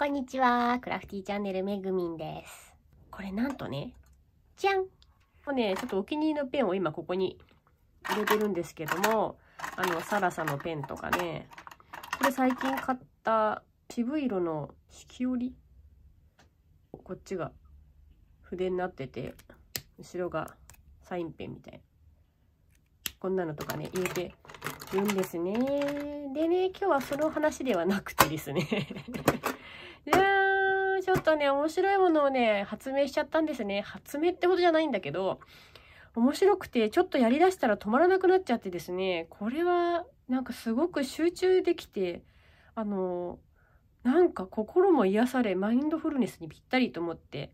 こんにちは。クラフティーチャンネルめぐみんです。これなんとね、じゃんもうね、ちょっとお気に入りのペンを今ここに入れてるんですけども、あの、サラサのペンとかね、これ最近買った渋い色のき季折。こっちが筆になってて、後ろがサインペンみたいな。こんなのとかね、入れてるんですね。でね、今日はその話ではなくてですねいやー、ちょっとね、面白いものをね、発明しちゃったんですね。発明ってことじゃないんだけど、面白くて、ちょっとやりだしたら止まらなくなっちゃってですね、これは、なんかすごく集中できて、あの、なんか心も癒され、マインドフルネスにぴったりと思って、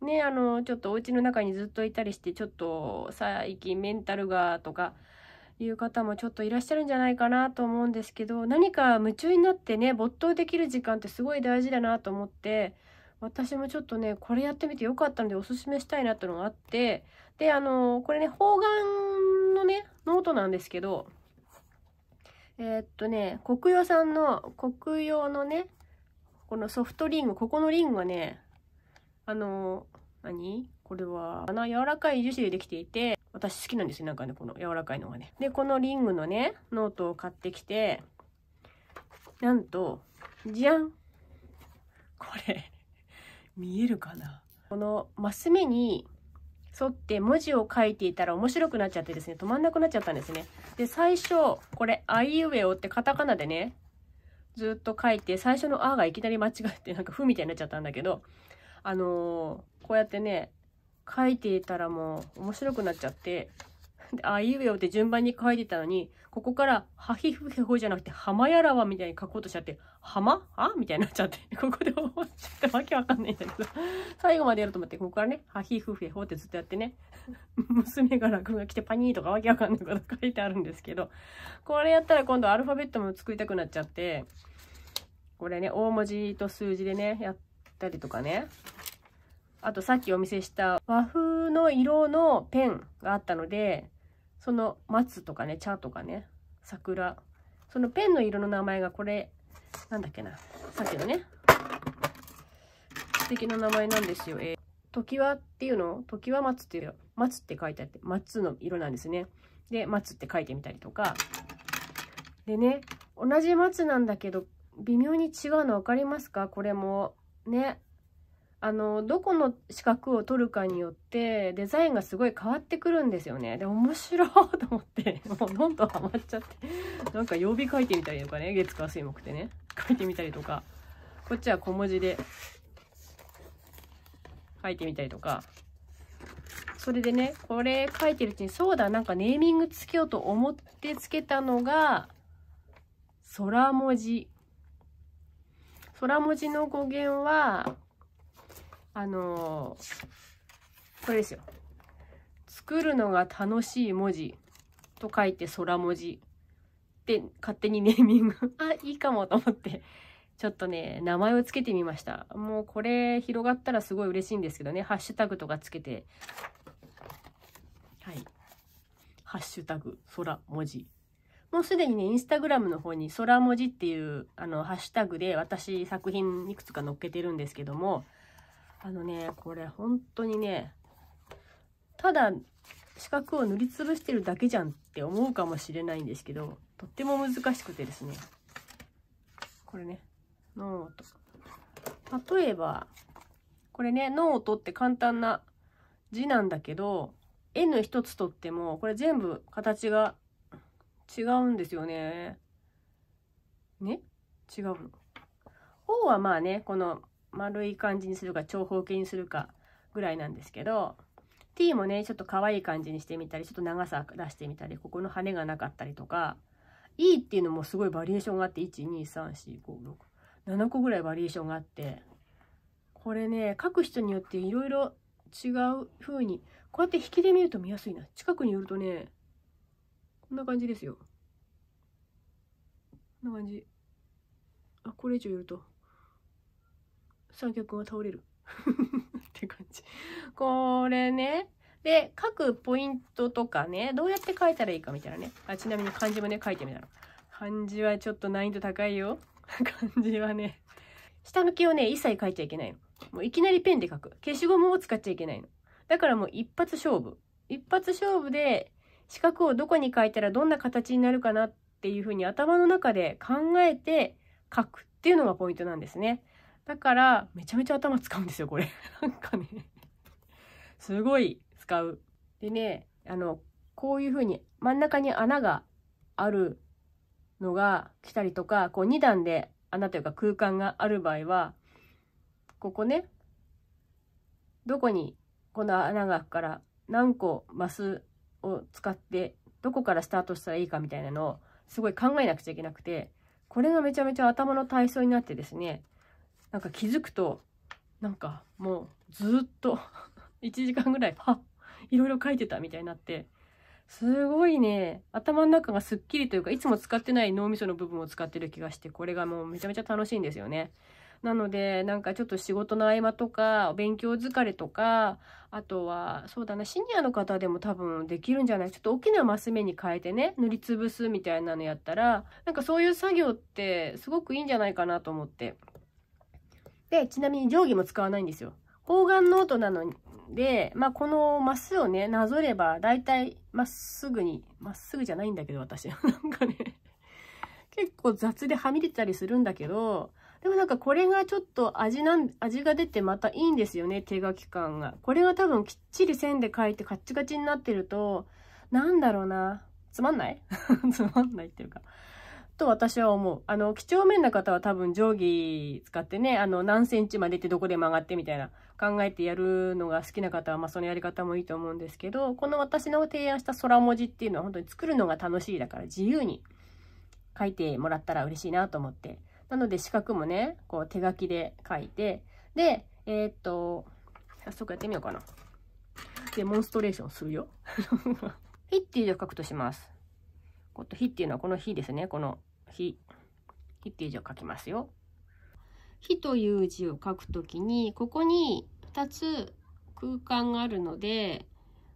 ね、あの、ちょっとお家の中にずっといたりして、ちょっと最近メンタルがとか、いう方もちょっといらっしゃるんじゃないかなと思うんですけど何か夢中になってね没頭できる時間ってすごい大事だなと思って私もちょっとねこれやってみてよかったのでおすすめしたいなってのがあってであのこれね方眼のねノートなんですけどえー、っとね国用さんの国用のねこのソフトリングここのリングはねあの何これは柔らかい樹脂でできていて私好きなんですよ。なんかね、この柔らかいのがね。で、このリングのね、ノートを買ってきて、なんと、じゃんこれ見えるかなこのマス目に沿って文字を書いていたら面白くなっちゃってですね、止まんなくなっちゃったんですね。で、最初、これ、あいうえおってカタカナでね、ずっと書いて、最初のあがいきなり間違えて、なんかふみたいになっちゃったんだけど、あのー、こうやってね、書いていたらもう面白くなっちゃって、あいうえおって順番に書いてたのに、ここから、ハヒフヘホじゃなくて、浜やらわみたいに書こうとしちゃって、浜あみたいになっちゃって、ここで終わっちゃって、わけわかんないんだけど、最後までやろうと思って、ここからね、ハヒフヘホってずっとやってね、娘が落語が来てパニーとかわけわかんないこと書いてあるんですけど、これやったら今度アルファベットも作りたくなっちゃって、これね、大文字と数字でね、やったりとかね、あとさっきお見せした和風の色のペンがあったので、その松とかね、茶とかね、桜。そのペンの色の名前がこれ、なんだっけな。さっきのね、素敵な名前なんですよ。えー、時はっていうの時は松っていう、松って書いてあって、松の色なんですね。で、松って書いてみたりとか。でね、同じ松なんだけど、微妙に違うの分かりますかこれも。ね。あのどこの資格を取るかによってデザインがすごい変わってくるんですよねで面白いと思ってもうどんどんハマっちゃってなんか曜日書いてみたりとかね月火水木ってね書いてみたりとかこっちは小文字で書いてみたりとかそれでねこれ書いてるうちにそうだなんかネーミングつけようと思ってつけたのが空文字空文字の語源はあのー、これですよ。作るのが楽しい文字と書いて空文字で勝手にネーミングあ、いいかもと思ってちょっとね、名前をつけてみました。もうこれ広がったらすごい嬉しいんですけどね、ハッシュタグとかつけて、はい。ハッシュタグ、空文字。もうすでにね、インスタグラムの方に空文字っていう、あの、ハッシュタグで私作品いくつか載っけてるんですけども、あのねこれ本当にねただ四角を塗りつぶしてるだけじゃんって思うかもしれないんですけどとっても難しくてですねこれねノート例えばこれねノートって簡単な字なんだけど N 一つとってもこれ全部形が違うんですよねね違うの。O はまあねこの丸い感じにするか長方形にするかぐらいなんですけど T もねちょっと可愛い感じにしてみたりちょっと長さ出してみたりここの羽がなかったりとか E っていうのもすごいバリエーションがあって1234567個ぐらいバリエーションがあってこれね書く人によっていろいろ違う風にこうやって引きで見ると見やすいな近くに寄るとねこんな感じですよこんな感じあこれ以上寄ると三曲が倒れる って感じこれねで各ポイントとかねどうやって書いたらいいかみたいなねあちなみに漢字もね書いてみたの漢字はちょっと難易度高いよ 漢字はね下向きをね一切書いちゃいけないのもういきなりペンで書く消しゴムを使っちゃいけないのだからもう一発勝負一発勝負で四角をどこに書いたらどんな形になるかなっていうふうに頭の中で考えて書くっていうのがポイントなんですね。だからめちゃめちゃ頭使うんですよこれ なんかねすごい使うでねあのこういう風に真ん中に穴があるのが来たりとかこう2段で穴というか空間がある場合はここねどこにこの穴がから何個マスを使ってどこからスタートしたらいいかみたいなのをすごい考えなくちゃいけなくてこれがめちゃめちゃ頭の体操になってですねなんか気づくとなんかもうずっと1 時間ぐらいはっいろいろ書いてたみたいになってすごいね頭の中がすっきりというかいつも使ってない脳みその部分を使ってる気がしてこれがもうめちゃめちゃ楽しいんですよね。なのでなんかちょっと仕事の合間とか勉強疲れとかあとはそうだなシニアの方でも多分できるんじゃないちょっと大きなマス目に変えてね塗りつぶすみたいなのやったらなんかそういう作業ってすごくいいんじゃないかなと思って。で、ちなみに定規も使わないんですよ。方眼ノートなので、まあ、このマスをね、なぞれば、大体まっすぐに、まっすぐじゃないんだけど、私。なんかね、結構雑ではみ出たりするんだけど、でもなんかこれがちょっと味なん、味が出てまたいいんですよね、手書き感が。これが多分きっちり線で書いてカッチカチになってると、なんだろうな、つまんない つまんないっていうか。と私は思う。あの、几帳面な方は多分定規使ってね、あの、何センチまでってどこで曲がってみたいな考えてやるのが好きな方は、まあそのやり方もいいと思うんですけど、この私の提案した空文字っていうのは本当に作るのが楽しいだから自由に書いてもらったら嬉しいなと思って。なので四角もね、こう手書きで書いて、で、えー、っと、早速やってみようかな。デモンストレーションするよ。ィ ッティで書くとします。こと日っていうのはこの日ですね。この日。1ページを書きますよ。日という字を書くときに、ここに2つ空間があるので、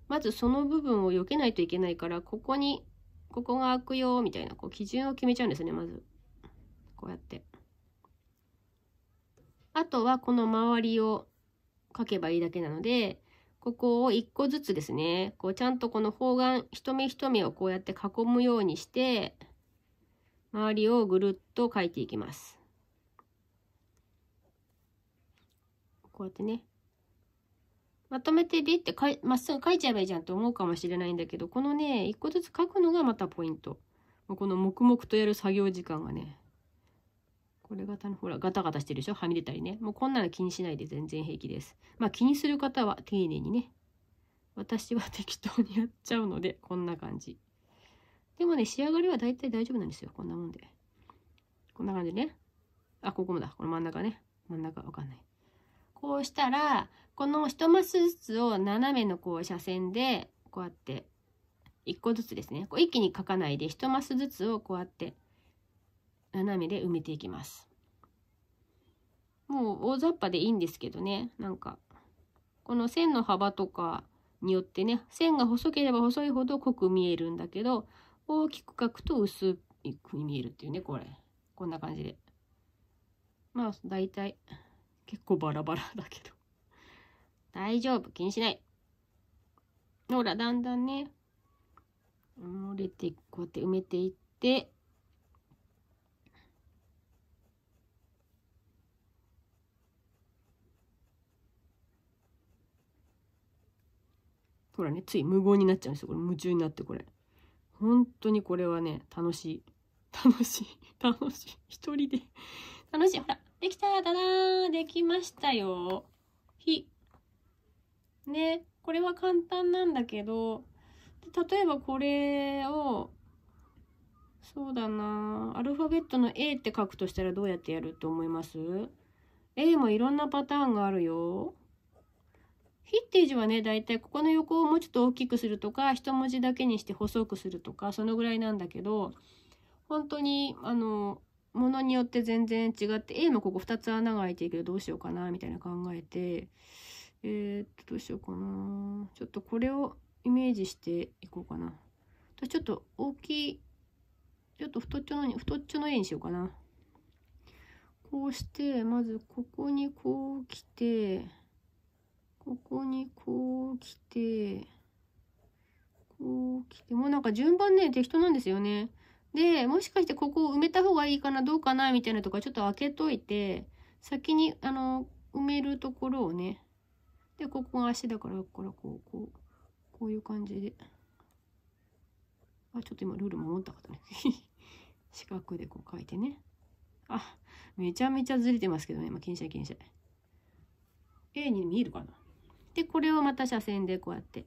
まずその部分を避けないといけないから、ここに、ここが開くよ、みたいな、こう基準を決めちゃうんですね、まず。こうやって。あとはこの周りを書けばいいだけなので、ここを1個ずつですね、こうちゃんとこの方眼、一目一目をこうやって囲むようにして、周りをぐるっと描いていきます。こうやってね。まとめてビってかいまっすぐ描いちゃえばいいじゃんって思うかもしれないんだけど、このね、1個ずつ描くのがまたポイント。この黙々とやる作業時間がね、これがのほらガタガタしてるでしょはみ出たりねもうこんなの気にしないで全然平気ですまあ気にする方は丁寧にね私は適当にやっちゃうのでこんな感じでもね仕上がりはだいたい大丈夫なんですよこんなもんでこんな感じねあここもだこの真ん中ね真ん中わかんないこうしたらこの1マスずつを斜めのこう斜線でこうやって1個ずつですねこう一気に書かないで1マスずつをこうやって斜めで埋めていきます。もう大雑把でいいんですけどねなんかこの線の幅とかによってね線が細ければ細いほど濃く見えるんだけど大きく描くと薄いく見えるっていうねこれこんな感じでまあ大体結構バラバラだけど大丈夫気にしないほらだんだんね漏れてこうやって埋めていってほらね、つい無言になっちゃうんですよ。これ夢中になってこれ。本当にこれはね、楽しい。楽しい。楽しい。一人で。楽しい。ほら、できただだできましたよ。ひ。ね、これは簡単なんだけど、例えばこれを、そうだなアルファベットの A って書くとしたらどうやってやると思います ?A もいろんなパターンがあるよ。ヒッテージはね、だいたいここの横をもうちょっと大きくするとか、一文字だけにして細くするとか、そのぐらいなんだけど、本当に、あの、ものによって全然違って、A もここ2つ穴が開いてるけどどうしようかな、みたいな考えて、えー、っと、どうしようかな。ちょっとこれをイメージしていこうかな。ちょっと大きい、ちょっと太っちょの、太っちょの絵にしようかな。こうして、まずここにこう来て、ここにこう来て、こう来て、もうなんか順番ね、適当なんですよね。で、もしかしてここを埋めた方がいいかな、どうかな、みたいなとかちょっと開けといて、先に、あの、埋めるところをね、で、ここが足だから、こら、こう、こう、こういう感じで。あ、ちょっと今ルール守った方ね。四角でこう書いてね。あ、めちゃめちゃずれてますけどね。まあ、気検し A に見えるかなでこれをまた斜線でこうやって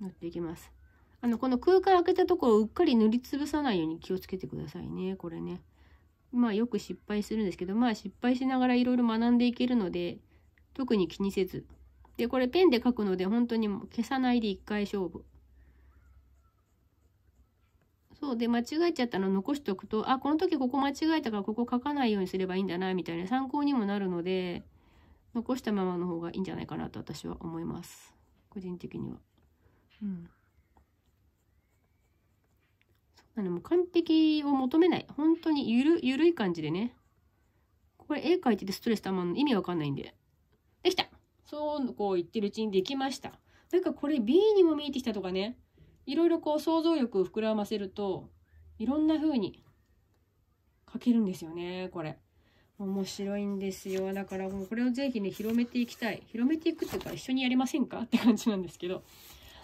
塗っていきますあのこの空間開けたところをうっかり塗りつぶさないように気をつけてくださいねこれねまあよく失敗するんですけどまあ失敗しながらいろいろ学んでいけるので特に気にせずでこれペンで書くので本当に消さないで一回勝負そうで間違えちゃったの残しておくとあこの時ここ間違えたからここ書かないようにすればいいんだなみたいな参考にもなるので残したままの方がいいんじゃないかなと私は思います個人的にはうんあのもう完璧を求めない本当にゆるゆるい感じでねこれ絵描いててストレスたまんの意味わかんないんでできたそうこう言ってるうちにできましたなんかこれ B にも見えてきたとかねいろいろこう想像力を膨らませるといろんな風に描けるんですよねこれ面白いんですよ。だからもうこれをぜひね、広めていきたい。広めていくっていうか、一緒にやりませんかって感じなんですけど。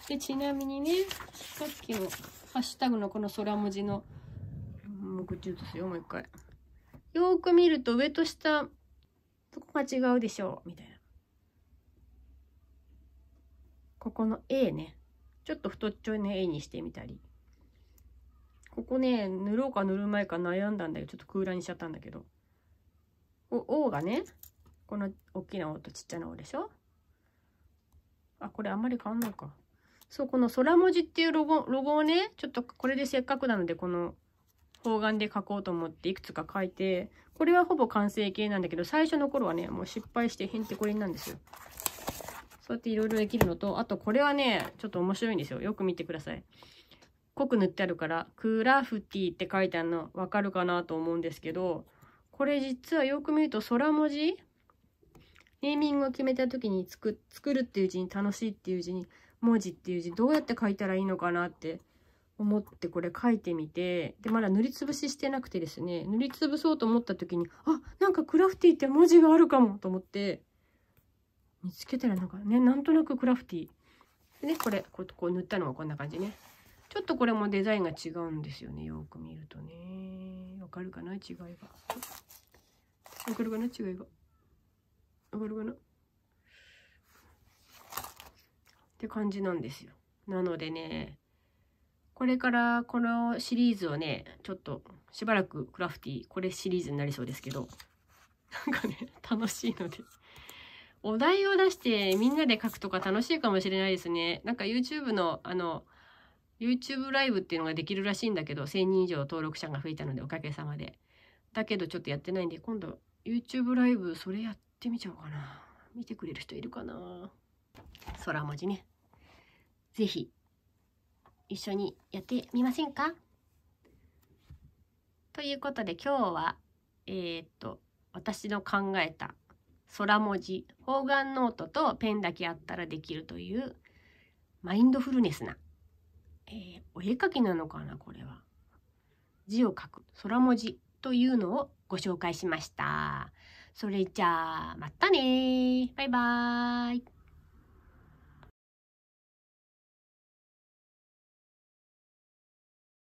で、ちなみにね、さっきのハッシュタグのこの空文字の、もうこっちすよ、もう一回。よーく見ると上と下、どこが違うでしょうみたいな。ここの A ね。ちょっと太っちょいの A にしてみたり。ここね、塗ろうか塗る前か悩んだんだけど、ちょっと空欄にしちゃったんだけど。お、O がね、この大きな O とちっちゃな O でしょあ、これあんまり変わんないか。そう、この空文字っていうロゴ、ロゴをね、ちょっとこれでせっかくなので、この方眼で書こうと思っていくつか書いて、これはほぼ完成形なんだけど、最初の頃はね、もう失敗してへんてこりんなんですよ。そうやっていろいろできるのと、あとこれはね、ちょっと面白いんですよ。よく見てください。濃く塗ってあるから、クラフティって書いてあるの分かるかなと思うんですけど、これ実はよく見ると空文字ネーミングを決めた時に作るっていう字に楽しいっていう字に文字っていう字どうやって書いたらいいのかなって思ってこれ書いてみてでまだ塗りつぶししてなくてですね塗りつぶそうと思った時にあなんかクラフティって文字があるかもと思って見つけたらなんかねなんとなくクラフティでねこれこう塗ったのはこんな感じねちょっとこれもデザインが違うんですよねよく見るとねわかるかな違いがわかるかな違いがわかるかなって感じなんですよなのでねこれからこのシリーズをねちょっとしばらくクラフティこれシリーズになりそうですけどなんかね楽しいのでお題を出してみんなで書くとか楽しいかもしれないですねなんか YouTube のあの YouTube ライブっていうのができるらしいんだけど、1000人以上登録者が増えたので、おかげさまで。だけどちょっとやってないんで、今度 YouTube ライブ、それやってみちゃおうかな。見てくれる人いるかな空文字ね。ぜひ、一緒にやってみませんかということで、今日は、えー、っと、私の考えた空文字、方眼ノートとペンだけあったらできるという、マインドフルネスなえー、お絵かきなのかなこれは字を書く空文字というのをご紹介しましたそれじゃあまたねバイバーイ